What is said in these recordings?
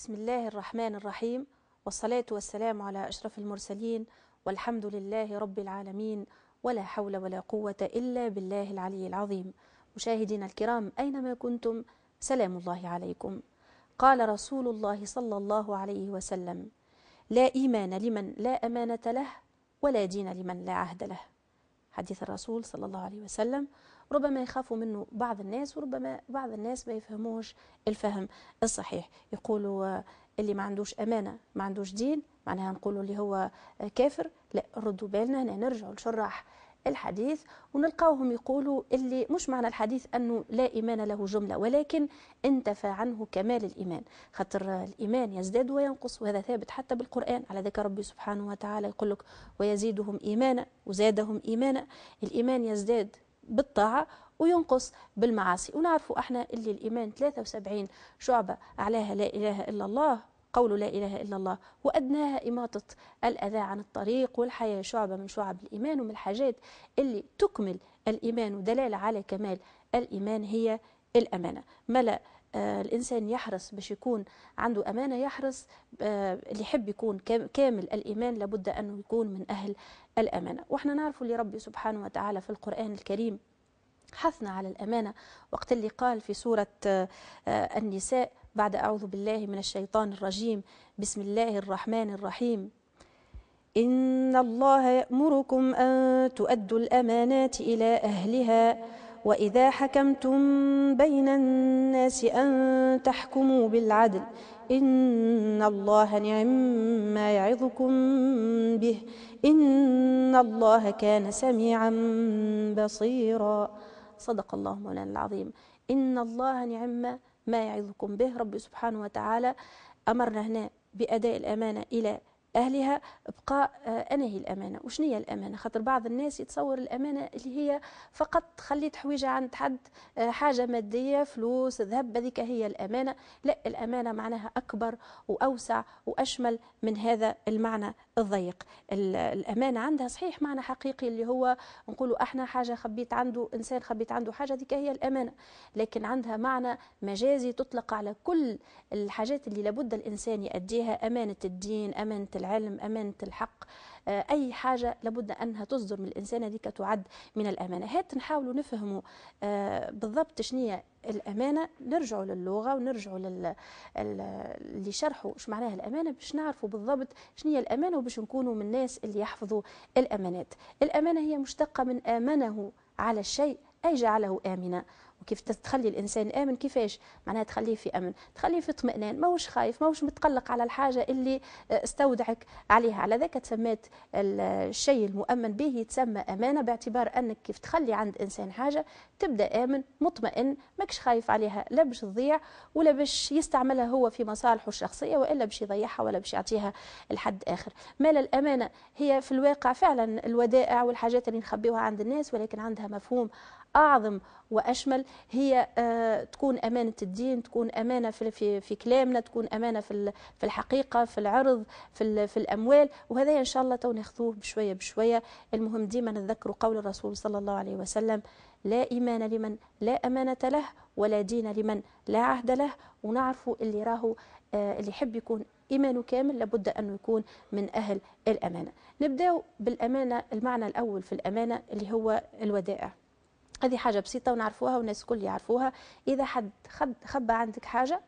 بسم الله الرحمن الرحيم والصلاة والسلام على أشرف المرسلين والحمد لله رب العالمين ولا حول ولا قوة إلا بالله العلي العظيم مشاهدينا الكرام أينما كنتم سلام الله عليكم قال رسول الله صلى الله عليه وسلم لا إيمان لمن لا أمانة له ولا دين لمن لا عهد له حديث الرسول صلى الله عليه وسلم ربما يخافوا منه بعض الناس وربما بعض الناس ما يفهموش الفهم الصحيح يقولوا آه، اللي ما عندوش امانه ما عندوش دين معناها نقولوا اللي هو آه، كافر لا ردوا بالنا هنا نرجعوا لشراح الحديث ونلقاوهم يقولوا اللي مش معنى الحديث أنه لا إيمان له جملة ولكن انتفى عنه كمال الإيمان خاطر آه، الإيمان يزداد وينقص وهذا ثابت حتى بالقرآن على ذكر ربي سبحانه وتعالى يقول لك ويزيدهم إيمانا وزادهم إيمانا الإيمان يزداد بالطاعة وينقص بالمعاصي ونعرفوا احنا اللي الإيمان 73 شعبة عليها لا إله إلا الله قول لا إله إلا الله وأدناها إماطة الأذى عن الطريق والحياة شعبة من شعب الإيمان ومن الحاجات اللي تكمل الإيمان ودلالة على كمال الإيمان هي الأمانة ملأ آه، الإنسان يحرص باش يكون عنده أمانة يحرص آه، اللي يحب يكون كامل الإيمان لابد أنه يكون من أهل الأمانة وإحنا نعرف اللي ربي سبحانه وتعالى في القرآن الكريم حثنا على الأمانة وقت اللي قال في سورة آه، النساء بعد أعوذ بالله من الشيطان الرجيم بسم الله الرحمن الرحيم إن الله يأمركم أن تؤدوا الأمانات إلى أهلها وإذا حكمتم بين الناس أن تحكموا بالعدل إن الله نعم ما يعظكم به إن الله كان سميعا بصيرا صدق الله مولانا العظيم إن الله نعم ما يعظكم به رب سبحانه وتعالى أمرنا هنا بأداء الأمانة إلى اهلها بقى آه، انهي الامانه وشنو هي الامانه خاطر بعض الناس يتصور الامانه اللي هي فقط خليت حويجه عند حد آه، حاجه ماديه فلوس ذهب هذيك هي الامانه لا الامانه معناها اكبر واوسع واشمل من هذا المعنى الضيق الامانه عندها صحيح معنى حقيقي اللي هو نقولوا احنا حاجه خبيت عنده انسان خبيت عنده حاجه هذيك هي الامانه لكن عندها معنى مجازي تطلق على كل الحاجات اللي لابد الانسان يؤديها امانه الدين امانه العلم أمانة الحق آه، أي حاجة لابد أنها تصدر من الإنسان هذيك تعد من الأمانة هات نحاولوا نفهموا آه، بالضبط شنية الأمانة نرجعوا للغة ونرجعوا لل... اللي شرحوا ايش معناها الأمانة باش نعرفوا بالضبط شنية الأمانة وباش نكونوا من الناس اللي يحفظوا الأمانات الأمانة هي مشتقة من آمنه على الشيء أي جعله آمنا وكيف تخلي الانسان امن كيفاش معناها تخليه في امن تخليه في اطمئنان ماهوش خايف ماهوش متقلق على الحاجه اللي آه، استودعك عليها على ذاك تسميت الشيء المؤمن به يتسمى امانه باعتبار انك كيف تخلي عند انسان حاجه تبدا امن مطمئن ماكش خايف عليها لا باش تضيع ولا باش يستعملها هو في مصالحه الشخصيه والا باش يضيعها ولا باش يعطيها لحد اخر مال الامانه هي في الواقع فعلا الودائع والحاجات اللي نخبيوها عند الناس ولكن عندها مفهوم أعظم وأشمل هي آه، تكون أمانة الدين تكون أمانة في, في كلامنا تكون أمانة في, في الحقيقة في العرض في, في الأموال وهذا إن شاء الله تو ناخذوه بشوية بشوية المهم ديما نتذكر قول الرسول صلى الله عليه وسلم لا إيمان لمن لا أمانة له ولا دين لمن لا عهد له ونعرفوا اللي راهو آه، اللي يحب يكون إيمانه كامل لابد أنه يكون من أهل الأمانة نبدأ بالأمانة المعنى الأول في الأمانة اللي هو الودائع هذه حاجة بسيطة ونعرفوها والناس الكل يعرفوها إذا حد خبى عندك حاجة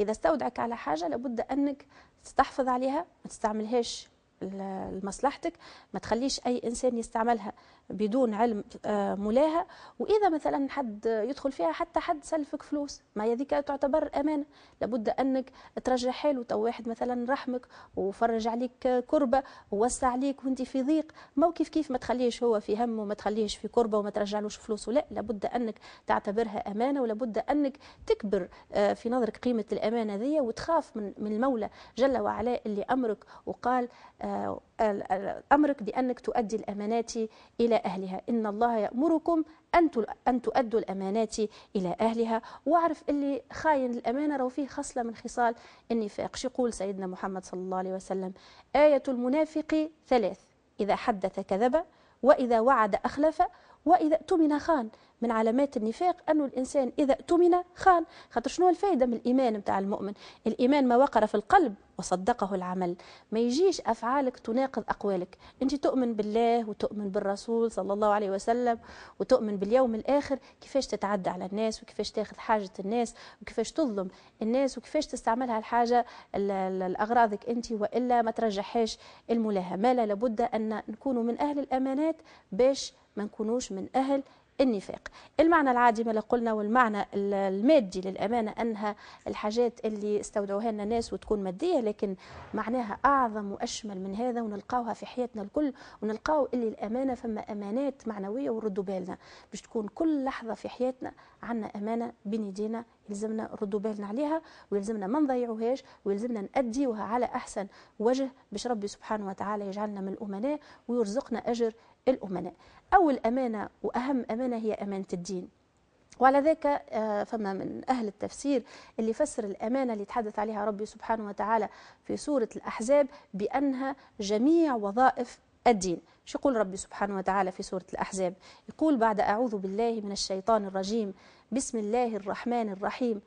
إذا استودعك على حاجة لابد أنك تستحفظ عليها ما تستعملهاش لمصلحتك ما تخليش اي انسان يستعملها بدون علم آه، مولاها واذا مثلا حد يدخل فيها حتى حد سلفك فلوس ما هي تعتبر امانه لابد انك ترجع حاله تو واحد مثلا رحمك وفرج عليك كربه ووسع عليك وانت في ضيق ما كيف كيف ما تخليش هو في هم وما تخليش في كربه وما ترجعلوش فلوسه لا لابد انك تعتبرها امانه ولابد انك تكبر آه، في نظرك قيمه الامانه ذي وتخاف من المولى جل وعلا اللي امرك وقال آه، أمرك بأنك تؤدي الأمانات إلى أهلها إن الله يأمركم أن تؤدوا الأمانات إلى أهلها واعرف اللي خاين الأمانة رو فيه خصلة من خصال النفاق شقول سيدنا محمد صلى الله عليه وسلم آية المنافق ثلاث إذا حدث كذب وإذا وعد أخلف واذا اؤتمن خان من علامات النفاق انه الانسان اذا اؤتمن خان خاطر شنو الفائده من الايمان نتاع المؤمن الايمان ما وقر في القلب وصدقه العمل ما يجيش افعالك تناقض اقوالك انت تؤمن بالله وتؤمن بالرسول صلى الله عليه وسلم وتؤمن باليوم الاخر كيفاش تتعدى على الناس وكيفاش تاخذ حاجه الناس وكيفاش تظلم الناس وكيفاش تستعملها الحاجه لاغراضك انت والا ما ترجحهاش الملاهمه لابد ان نكون من اهل الامانات باش ما نكونوش من أهل النفاق المعنى العادي ما قلنا والمعنى المادي للأمانة أنها الحاجات اللي استودعوها لنا ناس وتكون مادية لكن معناها أعظم وأشمل من هذا ونلقاوها في حياتنا الكل ونلقاو اللي الأمانة فما أمانات معنوية وردوا بالنا باش تكون كل لحظة في حياتنا عنا أمانة بين يدينا يلزمنا ردوا بالنا عليها ويلزمنا ما نضيعوهاش ويلزمنا نأديوها على أحسن وجه باش ربي سبحانه وتعالى يجعلنا من الأمناء ويرزقنا أجر الأمناء أول أمانة وأهم أمانة هي أمانة الدين وعلى ذلك آه، فما من أهل التفسير اللي فسر الأمانة اللي تحدث عليها ربي سبحانه وتعالى في سورة الأحزاب بأنها جميع وظائف الدين شو يقول ربي سبحانه وتعالى في سورة الأحزاب يقول بعد أعوذ بالله من الشيطان الرجيم بسم الله الرحمن الرحيم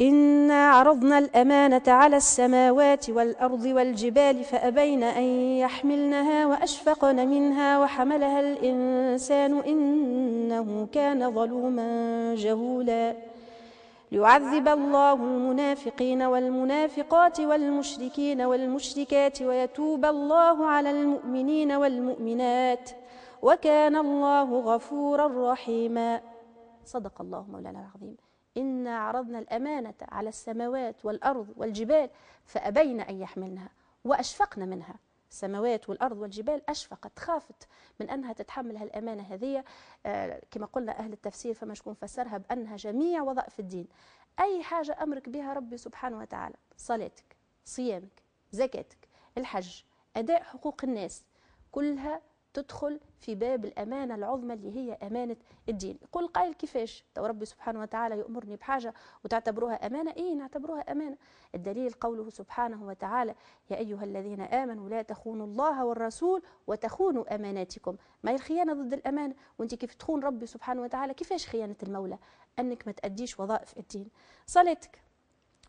إنا عرضنا الأمانة على السماوات والأرض والجبال فأبين أن يحملنها وأشفقن منها وحملها الإنسان إنه كان ظلوما جهولا ليعذب الله المنافقين والمنافقات والمشركين والمشركات ويتوب الله على المؤمنين والمؤمنات وكان الله غفورا رحيما صدق الله مولانا العظيم إنا عرضنا الأمانة على السماوات والأرض والجبال فأبين أن يحملنها وأشفقنا منها السماوات والأرض والجبال أشفقت خافت من أنها تتحمل هالأمانة هذه آه، كما قلنا أهل التفسير فما شكون فسرها بأنها جميع وظائف الدين أي حاجة أمرك بها ربي سبحانه وتعالى صلاتك صيامك زكاتك الحج أداء حقوق الناس كلها تدخل في باب الأمانة العظمى اللي هي أمانة الدين يقول قائل كيفاش تو ربي سبحانه وتعالى يأمرني بحاجة وتعتبروها أمانة إيه نعتبروها أمانة الدليل قوله سبحانه وتعالى يا أيها الذين آمنوا لا تخونوا الله والرسول وتخونوا أماناتكم ما هي الخيانة ضد الأمانة وانت كيف تخون ربي سبحانه وتعالى كيفاش خيانة المولى أنك ما تأديش وظائف الدين صلاتك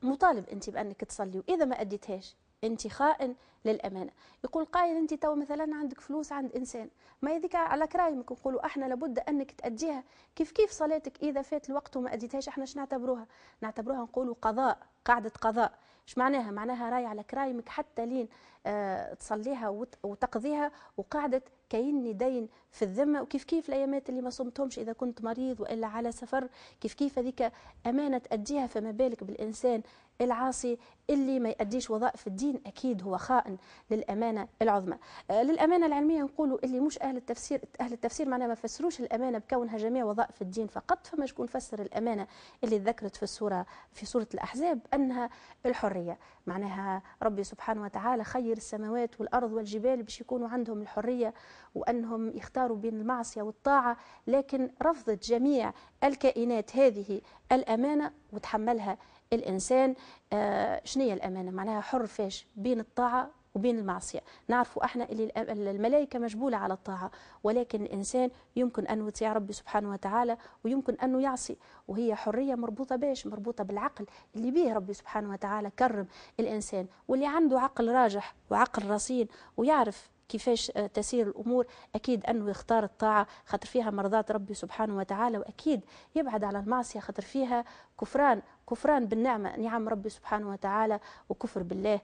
مطالب أنت بأنك تصلي وإذا ما أديتهاش انت خائن للامانه يقول قائد انت تو مثلا عندك فلوس عند انسان ما يذكى على كرايمك نقولوا احنا لابد انك تاديها كيف كيف صلاتك اذا فات الوقت وما اديتهاش احنا شنو نعتبروها نعتبروها نقولوا قضاء قاعده قضاء اش معناها معناها راي على كرايمك حتى لين آه تصليها وتقضيها وقاعده كاين دين في الذمه وكيف كيف الايامات اللي ما صمتهمش اذا كنت مريض والا على سفر كيف كيف هذيك امانه تاديها فما بالك بالانسان العاصي اللي ما يأديش وظائف الدين أكيد هو خائن للأمانة العظمى آه، للأمانة العلمية نقولوا اللي مش أهل التفسير أهل التفسير معناها ما فسروش الأمانة بكونها جميع وظائف الدين فقط فما شكون فسر الأمانة اللي ذكرت في السورة في سورة الأحزاب أنها الحرية معناها ربي سبحانه وتعالى خير السماوات والأرض والجبال باش يكونوا عندهم الحرية وأنهم يختاروا بين المعصية والطاعة لكن رفضت جميع الكائنات هذه الأمانة وتحملها الانسان آه، شنو الامانه معناها حر فاش بين الطاعه وبين المعصية نعرف احنا اللي الملائكة مجبولة على الطاعة ولكن الإنسان يمكن أن يطيع ربي سبحانه وتعالى ويمكن ان يعصي وهي حرية مربوطة باش مربوطة بالعقل اللي به ربي سبحانه وتعالى كرم الإنسان واللي عنده عقل راجح وعقل رصين ويعرف كيفاش آه، تسير الامور اكيد انه يختار الطاعه خاطر فيها مرضات ربي سبحانه وتعالى واكيد يبعد على المعصيه خاطر فيها كفران كفران بالنعمه نعم ربي سبحانه وتعالى وكفر بالله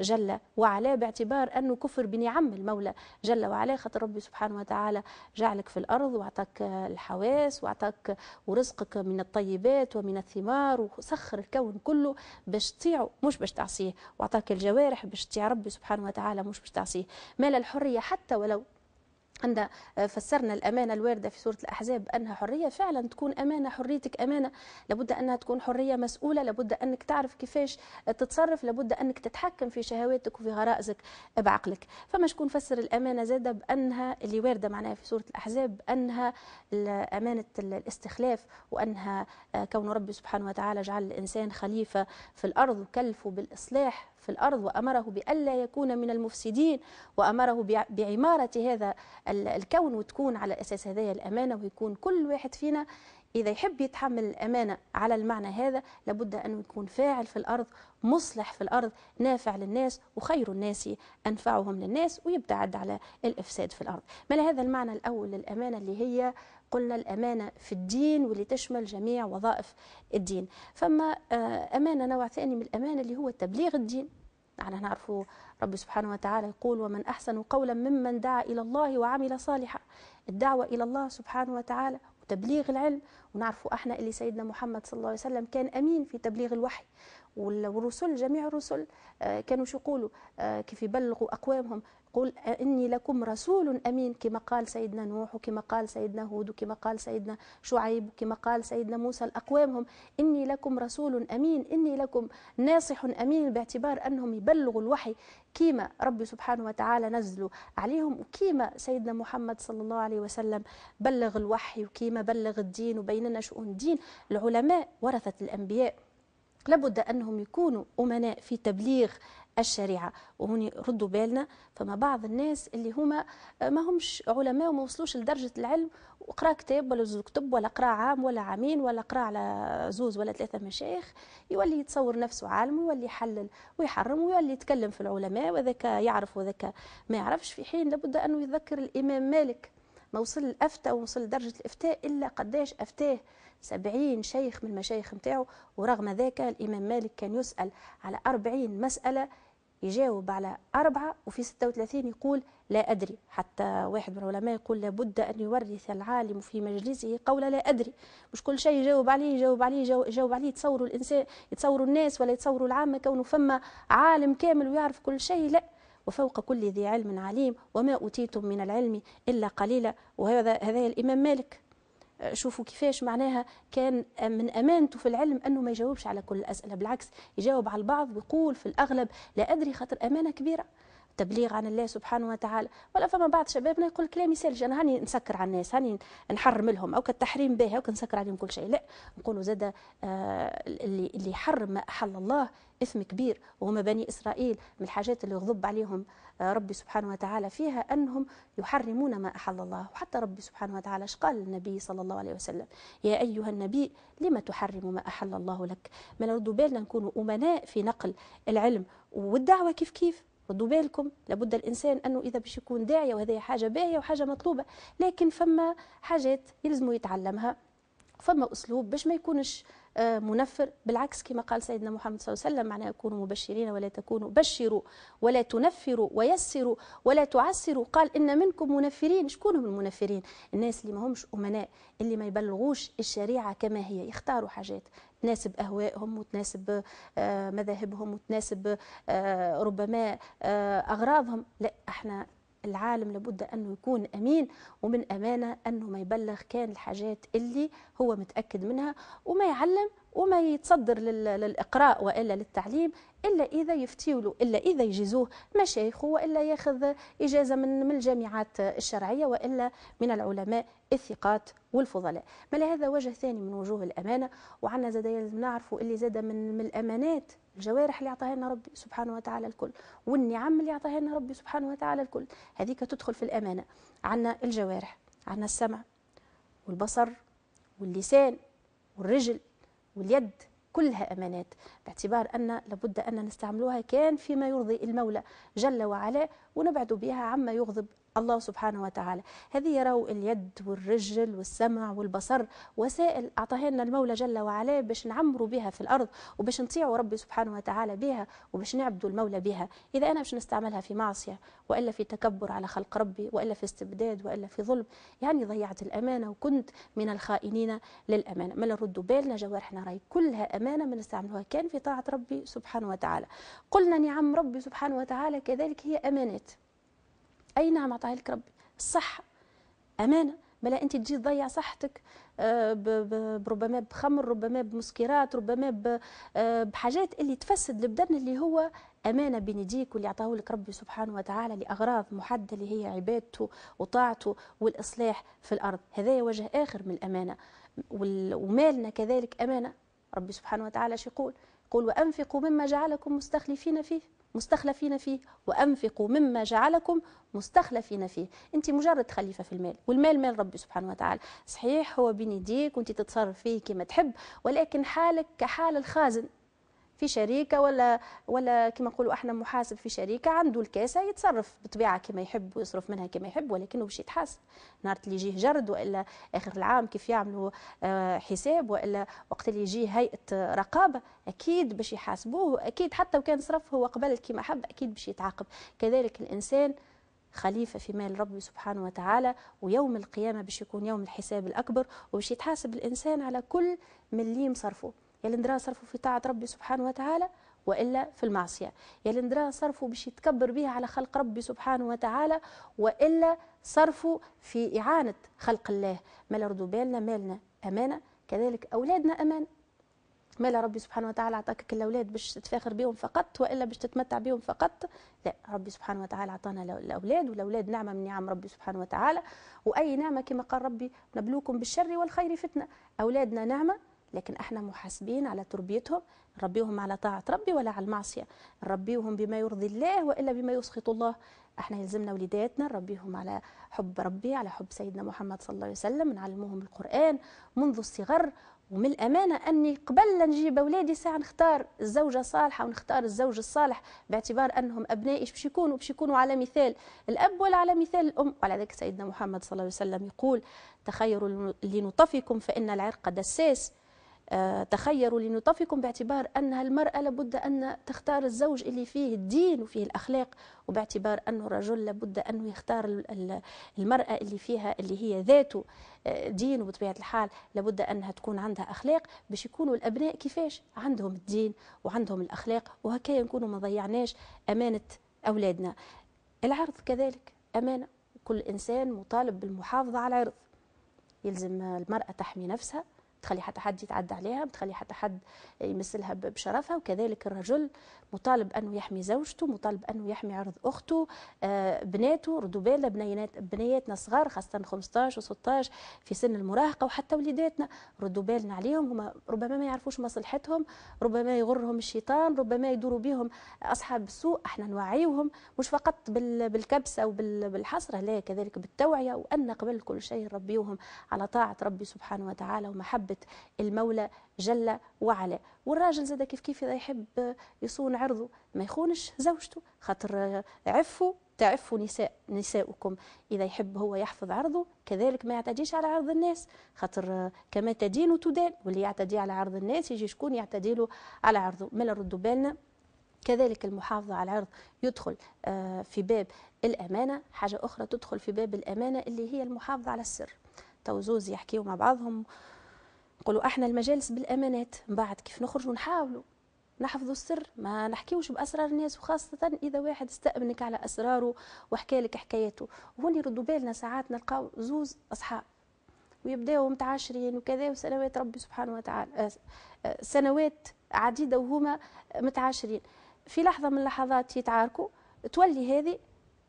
جل وعلا باعتبار أنه كفر بنعم المولى جل وعلا خاطر ربي سبحانه وتعالى جعلك في الأرض وعطاك الحواس وعطاك ورزقك من الطيبات ومن الثمار وسخر الكون كله باش تطيعه مش باش تعصيه وعطاك الجوارح باش تطيع ربي سبحانه وتعالى مش باش تعصيه مال الحرية حتى ولو أن آه، فسرنا الأمانة الواردة في سورة الأحزاب أنها حرية فعلا تكون أمانة حريتك أمانة لابد أنها تكون حرية مسؤولة لابد أنك تعرف كيفاش تتصرف لابد أنك تتحكم في شهواتك وفي غرائزك بعقلك فما شكون فسر الأمانة زادة بأنها اللي واردة معناها في سورة الأحزاب أنها أمانة الاستخلاف وأنها آه، كون ربي سبحانه وتعالى جعل الإنسان خليفة في الأرض وكلفه بالإصلاح في الأرض وأمره بألا يكون من المفسدين وأمره بعمارة هذا الكون وتكون على أساس هذه الأمانة ويكون كل واحد فينا إذا يحب يتحمل الأمانة على المعنى هذا لابد أن يكون فاعل في الأرض مصلح في الأرض نافع للناس وخير الناس أنفعهم للناس ويبتعد على الإفساد في الأرض ما هذا المعنى الأول للأمانة اللي هي قلنا الأمانة في الدين واللي تشمل جميع وظائف الدين فما آه، أمانة نوع ثاني من الأمانة اللي هو تبليغ الدين نحن نعرف رب سبحانه وتعالى يقول ومن أحسن قولا ممن دعا إلى الله وعمل صالحا الدعوة إلى الله سبحانه وتعالى وتبليغ العلم ونعرفوا احنا اللي سيدنا محمد صلى الله عليه وسلم كان امين في تبليغ الوحي والرسل جميع الرسل آه، كانوا شو يقولوا آه، كيف يبلغوا اقوامهم قل إني لكم رسول أمين كما قال سيدنا نوح وكما قال سيدنا هود وكما قال سيدنا شعيب وكما قال سيدنا موسى لاقوامهم إني لكم رسول أمين إني لكم ناصح أمين باعتبار أنهم يبلغوا الوحي كما ربي سبحانه وتعالى نزلوا عليهم وكما سيدنا محمد صلى الله عليه وسلم بلغ الوحي وكما بلغ الدين وبيننا شؤون الدين العلماء ورثة الأنبياء لابد أنهم يكونوا أمناء في تبليغ الشريعة وهوني ردوا بالنا فما بعض الناس اللي هما آه، ما همش علماء وما وصلوش لدرجة العلم وقرا كتاب ولا زوج كتب ولا قرا عام ولا عامين ولا قرا على زوز ولا ثلاثة مشايخ يولي يتصور نفسه عالم ويولي يحلل ويحرم ويولي يتكلم في العلماء وذاك يعرف وذاك ما يعرفش في حين لابد أنه يذكر الإمام مالك ما وصل الأفتى ووصل لدرجة الإفتاء إلا قداش أفتاه سبعين شيخ من المشايخ نتاعو ورغم ذاك الإمام مالك كان يسأل على أربعين مسألة يجاوب على أربعة وفي 36 يقول لا أدري حتى واحد من العلماء يقول لابد أن يورث العالم في مجلسه قول لا أدري مش كل شيء يجاوب عليه يجاوب عليه يجاوب عليه يتصوروا الإنسان يتصوروا الناس ولا يتصوروا العامة كونه فما عالم كامل ويعرف كل شيء لا وفوق كل ذي علم عليم وما أوتيتم من العلم إلا قليلا وهذا هذا الإمام مالك آه، شوفوا كيفاش معناها كان آه، من امانته في العلم انه ما يجاوبش على كل الاسئله بالعكس يجاوب على البعض ويقول في الاغلب لا ادري خاطر امانه كبيره تبليغ عن الله سبحانه وتعالى ولا فما بعض شبابنا يقول كلامي يسالج انا هاني نسكر على الناس هاني نحرم لهم او كالتحريم به او كنسكر عليهم كل شيء لا نقولوا زاد آه، اللي اللي حرم ما احل الله إثم كبير وهم بني إسرائيل من الحاجات اللي غضب عليهم آه، ربي سبحانه وتعالى فيها أنهم يحرمون ما أحل الله وحتى ربي سبحانه وتعالى قال النبي صلى الله عليه وسلم يا أيها النبي لما تحرم ما أحل الله لك ما نردوا بالنا نكونوا أمناء في نقل العلم والدعوة كيف كيف ردوا بالكم لابد الانسان انه اذا باش يكون داعيه وهذه حاجه باهيه وحاجه مطلوبه لكن فما حاجات يلزموا يتعلمها فما اسلوب باش ما يكونش آه، منفر بالعكس كما قال سيدنا محمد صلى الله عليه وسلم معناها كونوا مبشرين ولا تكونوا بشروا ولا تنفروا ويسروا ولا تعسروا قال إن منكم منفرين شكون هم المنفرين الناس اللي ما همش أمناء اللي ما يبلغوش الشريعة كما هي يختاروا حاجات تناسب أهوائهم وتناسب آه، مذاهبهم وتناسب آه، ربما أغراضهم لا احنا العالم لابد أنه يكون أمين ومن أمانة أنه ما يبلغ كان الحاجات اللي هو متأكد منها وما يعلم وما يتصدر للإقراء وإلا للتعليم إلا إذا يفتيولوا إلا إذا يجيزوه مشايخ وإلا ياخذ إجازة من الجامعات الشرعية وإلا من العلماء الثقات والفضلاء ما هذا وجه ثاني من وجوه الأمانة وعنا زاد نعرفوا اللي زاد من, من الأمانات الجوارح اللي عطاها لنا ربي سبحانه وتعالى الكل والنعم اللي عطاها لنا ربي سبحانه وتعالى الكل هذيك تدخل في الأمانة عنا الجوارح عنا السمع والبصر واللسان والرجل واليد كلها أمانات باعتبار أن لابد أن نستعملوها كان فيما يرضي المولى جل وعلا ونبعد بها عما يغضب الله سبحانه وتعالى هذه يروا اليد والرجل والسمع والبصر وسائل أعطاها لنا المولى جل وعلا باش نعمروا بها في الأرض وباش نطيعوا ربي سبحانه وتعالى بها وباش نعبدوا المولى بها إذا أنا باش نستعملها في معصية وإلا في تكبر على خلق ربي وإلا في استبداد وإلا في ظلم يعني ضيعت الأمانة وكنت من الخائنين للأمانة ما نردوا بالنا جوارحنا راي كلها أمانة ما نستعملوها كان في طاعة ربي سبحانه وتعالى قلنا نعم ربي سبحانه وتعالى كذلك هي أمانات اي نعم عطاها لك ربي الصحه امانه بلا انت تجي تضيع صحتك آه، ربما بخمر ربما بمسكرات ربما آه، بحاجات اللي تفسد البدن اللي هو امانه بين يديك واللي عطاه لك ربي سبحانه وتعالى لاغراض محدده اللي هي عبادته وطاعته والاصلاح في الارض هذا وجه اخر من الامانه ومالنا كذلك امانه ربي سبحانه وتعالى شو يقول يقول وأنفقوا مما جعلكم مستخلفين فيه مستخلفين فيه وأنفقوا مما جعلكم مستخلفين فيه أنت مجرد خليفة في المال والمال مال ربي سبحانه وتعالى صحيح هو بين يديك وأنت تتصرف فيه كما تحب ولكن حالك كحال الخازن في شركه ولا ولا كما نقولوا احنا محاسب في شركه عنده الكاسه يتصرف بطبيعه كما يحب ويصرف منها كما يحب ولكنه باش يتحاسب نهار اللي يجيه جرد والا اخر العام كيف يعملوا آه، حساب والا وقت اللي يجيه هيئه رقابه اكيد باش يحاسبوه اكيد حتى وكان صرف هو قبل كما حب اكيد باش يتعاقب كذلك الانسان خليفة في مال ربي سبحانه وتعالى ويوم القيامة باش يكون يوم الحساب الأكبر وباش يتحاسب الإنسان على كل مليم صرفه اللي ندراه صرفه في طاعة ربي سبحانه وتعالى وإلا في المعصية اللي ندراه صرفه باش يتكبر بها على خلق ربي سبحانه وتعالى وإلا صرفه في إعانة خلق الله ما ردوا بالنا مالنا أمانة كذلك أولادنا أمانة مالا ربي سبحانه وتعالى عطاك الأولاد باش تتفاخر بهم فقط وإلا باش تتمتع بهم فقط لا ربي سبحانه وتعالى عطانا الأولاد والأولاد نعمة من نعم ربي سبحانه وتعالى وأي نعمة كما قال ربي نبلوكم بالشر والخير فتنة أولادنا نعمة لكن احنا محاسبين على تربيتهم نربيهم على طاعة ربي ولا على المعصية نربيهم بما يرضي الله وإلا بما يسخط الله احنا يلزمنا وليداتنا نربيهم على حب ربي على حب سيدنا محمد صلى الله عليه وسلم نعلمهم القرآن منذ الصغر ومن الأمانة أني قبل لا نجيب أولادي ساعة نختار الزوجة صالحة ونختار الزوج الصالح باعتبار أنهم أبنائي باش يكونوا باش يكونوا على مثال الأب ولا على مثال الأم وعلى ذلك سيدنا محمد صلى الله عليه وسلم يقول تخيروا لنطفكم فإن العرق دساس آه، تخيروا لنطفكم باعتبار أنها المرأة لابد أن تختار الزوج اللي فيه الدين وفيه الأخلاق وباعتبار أنه الرجل لابد أنه يختار المرأة اللي فيها اللي هي ذاته آه، دين وبطبيعة الحال لابد أنها تكون عندها أخلاق باش يكونوا الأبناء كيفاش عندهم الدين وعندهم الأخلاق وهكا نكونوا ما ضيعناش أمانة أولادنا العرض كذلك أمانة كل إنسان مطالب بالمحافظة على العرض يلزم المرأة تحمي نفسها بتخلي حتى حد يتعدى عليها بتخلي حتى حد يمثلها بشرفها وكذلك الرجل مطالب أنه يحمي زوجته مطالب أنه يحمي عرض أخته آه، بناته بالنا بنيات بنياتنا صغار خاصة 15 و16 في سن المراهقة وحتى وليداتنا ردوا بالنا عليهم هما ربما ما يعرفوش مصلحتهم ربما يغرهم الشيطان ربما يدوروا بهم أصحاب السوء احنا نوعيهم مش فقط بالكبسة وبالحسرة لا كذلك بالتوعية وأن قبل كل شيء نربيوهم على طاعة ربي سبحانه وتعالى ومحبة المولى جل وعلا والراجل زاد كيف كيف إذا يحب يصون عرضه ما يخونش زوجته خاطر عفوا تعفوا نساء نساؤكم إذا يحب هو يحفظ عرضه كذلك ما يعتديش على عرض الناس خاطر كما تدين تدان واللي يعتدي على عرض الناس يجي شكون يعتدي له على عرضه ما نردوا بالنا كذلك المحافظة على العرض يدخل آه، في باب الأمانة حاجة أخرى تدخل في باب الأمانة اللي هي المحافظة على السر تو زوز يحكيوا مع بعضهم نقولوا احنا المجالس بالامانات من بعد كيف نخرجوا نحاولوا نحفظوا السر ما نحكيوش باسرار الناس وخاصه اذا واحد استأمنك على اسراره وحكى لك حكايته وهون يردوا بالنا ساعات نلقاو زوز اصحاب ويبداو متعاشرين وكذا وسنوات ربي سبحانه وتعالى آه، آه، سنوات عديده وهما متعاشرين في لحظه من اللحظات يتعاركوا تولي هذه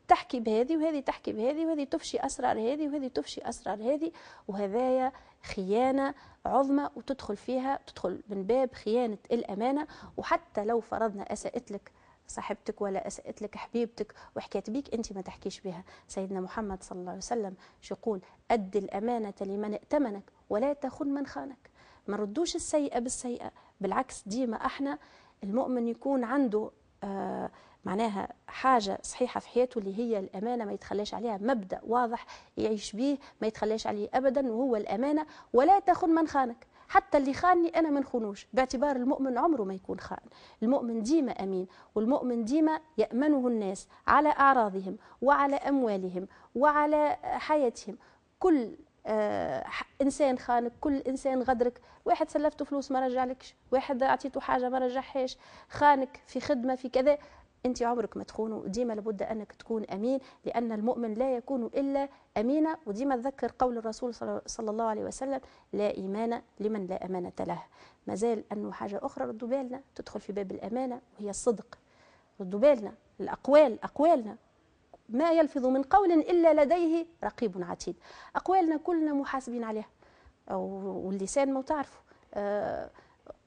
تحكي بهذه وهذه تحكي بهذه وهذه تفشي أسرار هذه وهذه تفشي أسرار هذه وهذايا خيانة عظمى وتدخل فيها تدخل من باب خيانة الأمانة وحتى لو فرضنا اساءت لك صاحبتك ولا اساءت لك حبيبتك وحكيت بيك أنت ما تحكيش بها سيدنا محمد صلى الله عليه وسلم يقول أد الأمانة لمن ائتمنك ولا تخن من خانك ما ردوش السيئة بالسيئة بالعكس ديما احنا المؤمن يكون عنده آه معناها حاجه صحيحه في حياته اللي هي الامانه ما يتخلاش عليها مبدا واضح يعيش به ما يتخلاش عليه ابدا وهو الامانه ولا تخن من خانك حتى اللي خانني انا ما نخونوش باعتبار المؤمن عمره ما يكون خائن المؤمن ديما امين والمؤمن ديما يامنه الناس على اعراضهم وعلى اموالهم وعلى حياتهم كل آه، انسان خانك كل انسان غدرك واحد سلفته فلوس ما رجعلكش واحد اعطيته حاجه ما رجعهاش خانك في خدمه في كذا انت عمرك ما تخونوا وديما لابد انك تكون امين لان المؤمن لا يكون الا امينا وديما تذكر قول الرسول صلى الله عليه وسلم لا ايمان لمن لا امانه له مازال انه حاجه اخرى ردوا بالنا تدخل في باب الامانه وهي الصدق ردوا بالنا الاقوال اقوالنا ما يلفظ من قول الا لديه رقيب عتيد اقوالنا كلنا محاسبين عليها واللسان ما تعرفه أه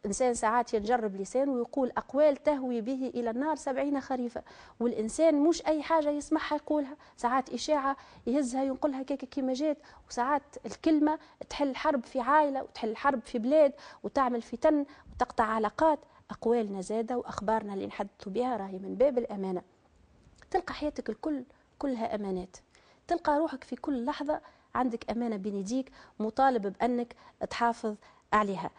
إنسان ساعات ينجرب لسان ويقول أقوال تهوي به إلى النار سبعين خريفة والإنسان مش أي حاجة يسمعها يقولها ساعات إشاعة يهزها ينقلها كيكا كيما جات وساعات الكلمة تحل حرب في عائلة وتحل حرب في بلاد وتعمل فتن وتقطع علاقات أقوالنا زادة وأخبارنا اللي نحدثوا بها راهي من باب الأمانة تلقى حياتك الكل كلها أمانات تلقى روحك في كل لحظة عندك أمانة بين يديك مطالب بأنك تحافظ عليها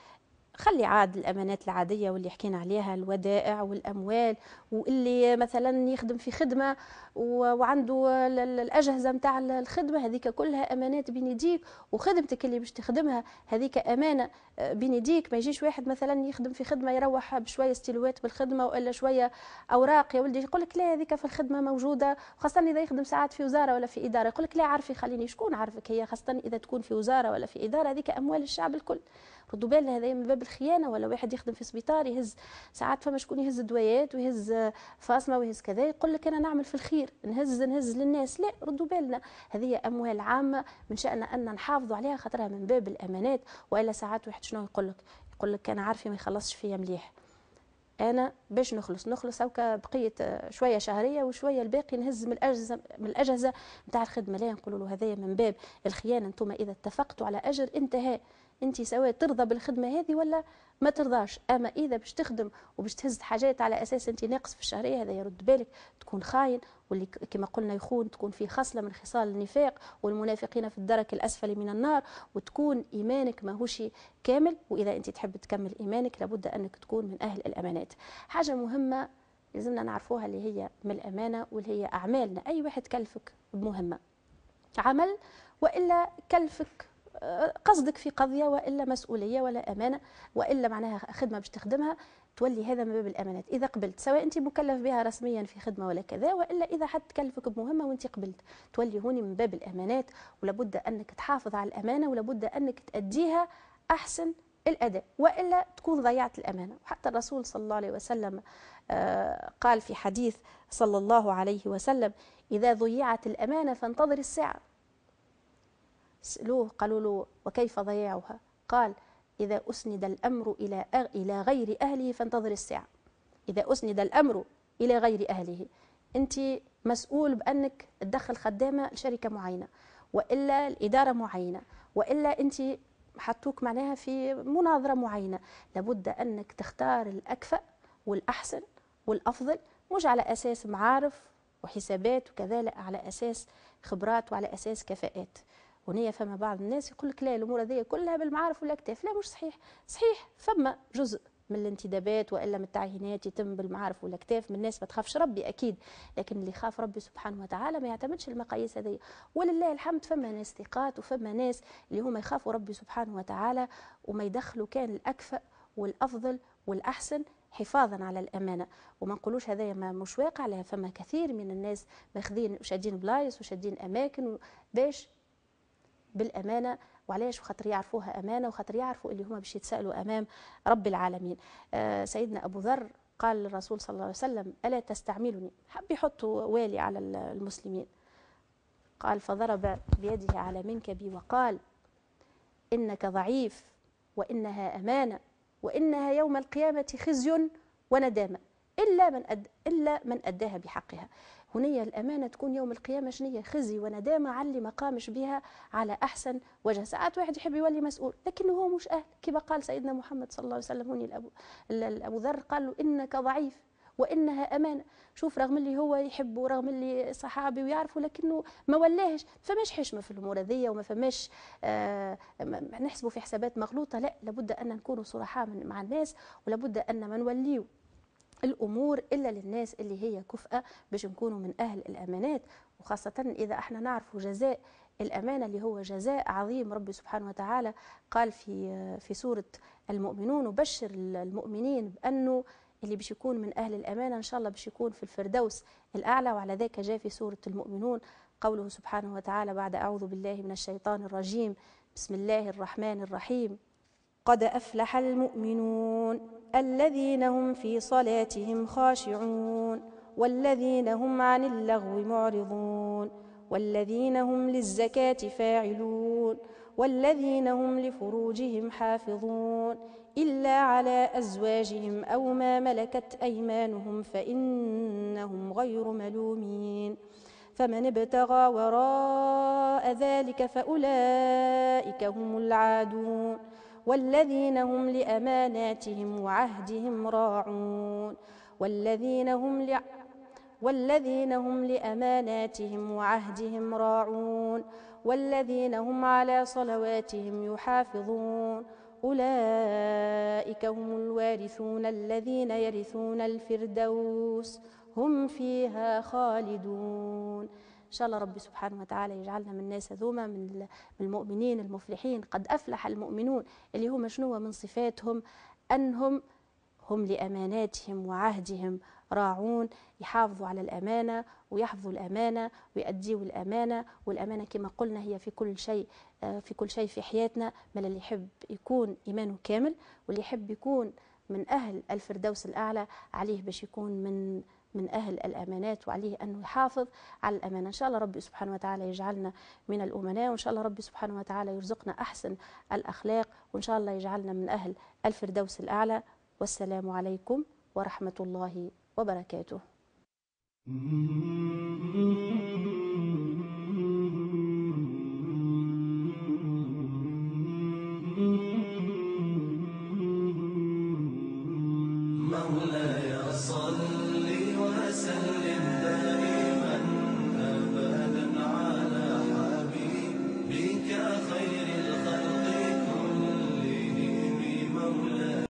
خلي عاد الامانات العاديه واللي حكينا عليها الودائع والاموال واللي مثلا يخدم في خدمه وعنده الاجهزه نتاع الخدمه هذيك كلها امانات بين يديك وخدمتك اللي باش تخدمها هذيك امانه آه، بين يديك ما يجيش واحد مثلا يخدم في خدمه يروح بشويه ستيلوات بالخدمه والا شويه اوراق يا ولدي يقول لك لا هذيك في الخدمه موجوده خاصه اذا يخدم ساعات في وزاره ولا في اداره يقول لك لا عارفي خليني شكون عارفك هي خاصه اذا تكون في وزاره ولا في اداره هذيك اموال الشعب الكل ردوا بال هذا من باب خيانه ولا واحد يخدم في سبيطار يهز ساعات فما شكون يهز دويات ويهز آه، فاصمه ويهز كذا يقول لك انا نعمل في الخير نهز نهز للناس لا ردوا بالنا هذه اموال عامه من شاننا ان نحافظوا عليها خاطرها من باب الامانات والا ساعات واحد شنو يقول لك يقول لك انا عارفه ما يخلصش فيا مليح انا باش نخلص نخلص هكا بقيه آه، شويه شهريه وشويه الباقي نهز من الاجهزه من الاجهزه نتاع الخدمه لا نقولوا له هذايا من باب الخيانه انتم اذا اتفقتوا على اجر انتهى انت سواء ترضى بالخدمه هذه ولا ما ترضاش اما اذا باش تخدم وباش تهز حاجات على اساس انت ناقص في الشهريه هذا يرد بالك تكون خاين واللي كما قلنا يخون تكون في خصله من خصال النفاق والمنافقين في الدرك الاسفل من النار وتكون ايمانك ماهوش كامل واذا انت تحب تكمل ايمانك لابد انك تكون من اهل الامانات حاجه مهمه لازمنا نعرفوها اللي هي من الامانه واللي هي اعمالنا اي واحد كلفك بمهمه عمل والا كلفك قصدك في قضيه والا مسؤوليه ولا امانه والا معناها خدمه باش تخدمها تولي هذا من باب الامانات اذا قبلت سواء انت مكلف بها رسميا في خدمه ولا كذا والا اذا حد تكلفك بمهمه وانت قبلت تولي هوني من باب الامانات ولابد انك تحافظ على الامانه ولابد انك تاديها احسن الاداء والا تكون ضيعت الامانه وحتى الرسول صلى الله عليه وسلم آه، قال في حديث صلى الله عليه وسلم اذا ضيعت الامانه فانتظر الساعه سألوه قالوا له وكيف ضياعها قال إذا أسند الأمر إلى إلى غير أهله فانتظر الساعة إذا أسند الأمر إلى غير أهله أنت مسؤول بأنك تدخل خدامة لشركة معينة وإلا الإدارة معينة وإلا أنت حطوك معناها في مناظرة معينة لابد أنك تختار الأكفأ والأحسن والأفضل مش على أساس معارف وحسابات وكذلك على أساس خبرات وعلى أساس كفاءات هنايا فما بعض الناس يقول لك لا الامور هذه كلها بالمعارف والاكتاف لا مش صحيح صحيح فما جزء من الانتدابات والا من التعيينات يتم بالمعارف والاكتاف من الناس ما تخافش ربي اكيد لكن اللي يخاف ربي سبحانه وتعالى ما يعتمدش المقاييس هذه ولله الحمد فما ناس ثقات وفما ناس اللي هما يخافوا ربي سبحانه وتعالى وما يدخلوا كان الاكفأ والافضل والاحسن حفاظا على الامانه وما نقولوش هذا ما مش واقع لها فما كثير من الناس ماخذين وشادين بلايص وشادين اماكن باش بالامانه وعلاش وخاطر يعرفوها امانه وخاطر يعرفوا اللي هما باش يتسالوا امام رب العالمين آه سيدنا ابو ذر قال الرسول صلى الله عليه وسلم الا تستعملني حب يحطوا والي على المسلمين قال فضرب بيده على منكبي وقال انك ضعيف وانها امانه وانها يوم القيامه خزي وندامه الا من أد... الا من اداها بحقها هنية الأمانة تكون يوم القيامة شنية خزي وندامة على اللي ما قامش بها على أحسن وجه ساعات واحد يحب يولي مسؤول لكنه هو مش أهل كما قال سيدنا محمد صلى الله عليه وسلم هني الأبو, الأبو ذر قال له إنك ضعيف وانها امانه شوف رغم اللي هو يحبه رغم اللي صحابي ويعرفه لكنه ما ولاهش فماش حشمه في الامور هذيا وما فماش آه نحسبه في حسابات مغلوطه لا لابد ان نكونوا صرحاء مع الناس ولابد ان ما نوليو الامور الا للناس اللي هي كفأه باش نكونوا من اهل الامانات وخاصه اذا احنا نعرفوا جزاء الأمانة اللي هو جزاء عظيم ربي سبحانه وتعالى قال في في سورة المؤمنون وبشر المؤمنين بأنه اللي باش يكون من أهل الأمانة إن شاء الله باش يكون في الفردوس الأعلى وعلى ذاك جاء في سورة المؤمنون قوله سبحانه وتعالى بعد أعوذ بالله من الشيطان الرجيم بسم الله الرحمن الرحيم قد أفلح المؤمنون الذين هم في صلاتهم خاشعون والذين هم عن اللغو معرضون والذين هم للزكاة فاعلون والذين هم لفروجهم حافظون إلا على أزواجهم أو ما ملكت أيمانهم فإنهم غير ملومين فمن ابتغى وراء ذلك فأولئك هم العادون والذين هم لأماناتهم وعهدهم راعون والذين هم ل... والذين هم لأماناتهم وعهدهم راعون والذين هم على صلواتهم يحافظون أولئك هم الوارثون الذين يرثون الفردوس هم فيها خالدون إن شاء الله ربي سبحانه وتعالى يجعلنا من الناس هذوما من المؤمنين المفلحين قد أفلح المؤمنون اللي هما شنو من صفاتهم أنهم هم لأماناتهم وعهدهم راعون يحافظوا على الأمانة ويحفظوا الأمانة ويؤديوا الأمانة والأمانة كما قلنا هي في كل شيء آه، في كل شيء في حياتنا من اللي يحب يكون إيمانه كامل واللي يحب يكون من أهل الفردوس الأعلى عليه باش يكون من من أهل الأمانات وعليه أن يحافظ على الأمانة إن شاء الله ربي سبحانه وتعالى يجعلنا من الأمناء وإن شاء الله ربي سبحانه وتعالى يرزقنا أحسن الأخلاق وإن شاء الله يجعلنا من أهل الفردوس الأعلى والسلام عليكم ورحمة الله وبركاته